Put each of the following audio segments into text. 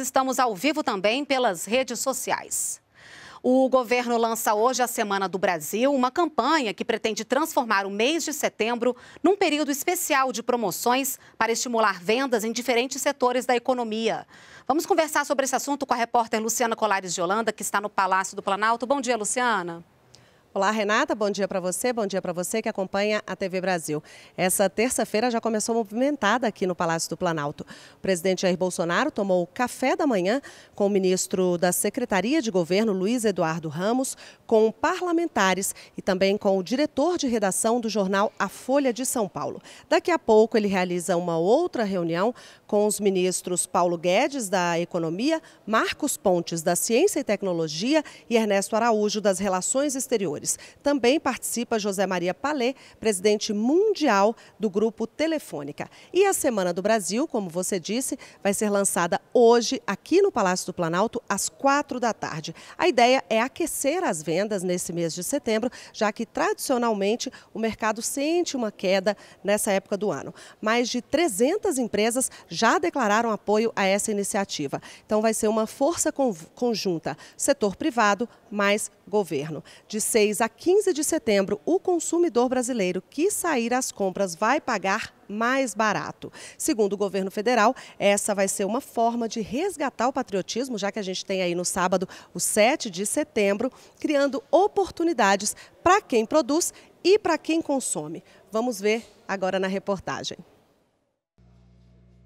Estamos ao vivo também pelas redes sociais. O governo lança hoje a Semana do Brasil, uma campanha que pretende transformar o mês de setembro num período especial de promoções para estimular vendas em diferentes setores da economia. Vamos conversar sobre esse assunto com a repórter Luciana Colares de Holanda, que está no Palácio do Planalto. Bom dia, Luciana. Olá, Renata. Bom dia para você. Bom dia para você que acompanha a TV Brasil. Essa terça-feira já começou movimentada aqui no Palácio do Planalto. O presidente Jair Bolsonaro tomou café da manhã com o ministro da Secretaria de Governo, Luiz Eduardo Ramos, com parlamentares e também com o diretor de redação do jornal A Folha de São Paulo. Daqui a pouco ele realiza uma outra reunião com os ministros Paulo Guedes, da Economia, Marcos Pontes, da Ciência e Tecnologia e Ernesto Araújo, das Relações Exteriores. Também participa José Maria Palê, presidente mundial do Grupo Telefônica. E a Semana do Brasil, como você disse, vai ser lançada hoje aqui no Palácio do Planalto, às quatro da tarde. A ideia é aquecer as vendas nesse mês de setembro, já que tradicionalmente o mercado sente uma queda nessa época do ano. Mais de 300 empresas já declararam apoio a essa iniciativa. Então vai ser uma força conjunta, setor privado mais governo. De 6 a 15 de setembro, o consumidor brasileiro que sair às compras vai pagar mais barato. Segundo o governo federal, essa vai ser uma forma de resgatar o patriotismo, já que a gente tem aí no sábado, o 7 de setembro, criando oportunidades para quem produz e para quem consome. Vamos ver agora na reportagem.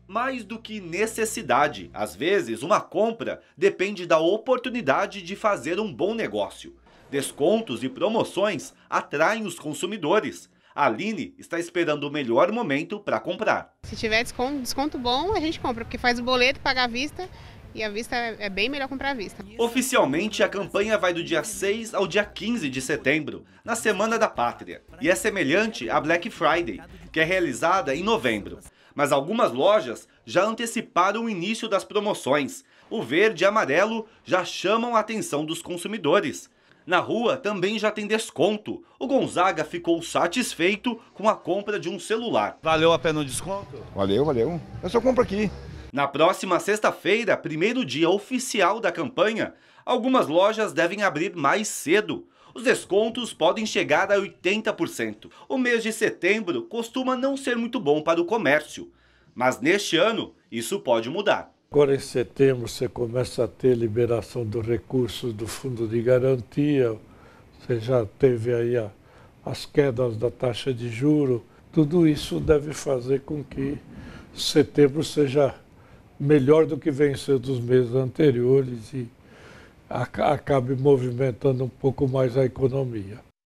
Mais do que necessidade, às vezes uma compra depende da oportunidade de fazer um bom negócio. Descontos e promoções atraem os consumidores. A Aline está esperando o melhor momento para comprar. Se tiver desconto, desconto bom, a gente compra, porque faz o boleto, paga à vista e a vista é, é bem melhor comprar à vista. Oficialmente, a campanha vai do dia 6 ao dia 15 de setembro, na Semana da Pátria, e é semelhante à Black Friday, que é realizada em novembro. Mas algumas lojas já anteciparam o início das promoções. O verde e amarelo já chamam a atenção dos consumidores. Na rua também já tem desconto. O Gonzaga ficou satisfeito com a compra de um celular. Valeu a pena o desconto? Valeu, valeu. Eu só compro aqui. Na próxima sexta-feira, primeiro dia oficial da campanha, algumas lojas devem abrir mais cedo. Os descontos podem chegar a 80%. O mês de setembro costuma não ser muito bom para o comércio. Mas neste ano, isso pode mudar. Agora, em setembro, você começa a ter liberação dos recursos do Fundo de Garantia, você já teve aí a, as quedas da taxa de juro. Tudo isso deve fazer com que setembro seja melhor do que sendo dos meses anteriores e acabe movimentando um pouco mais a economia.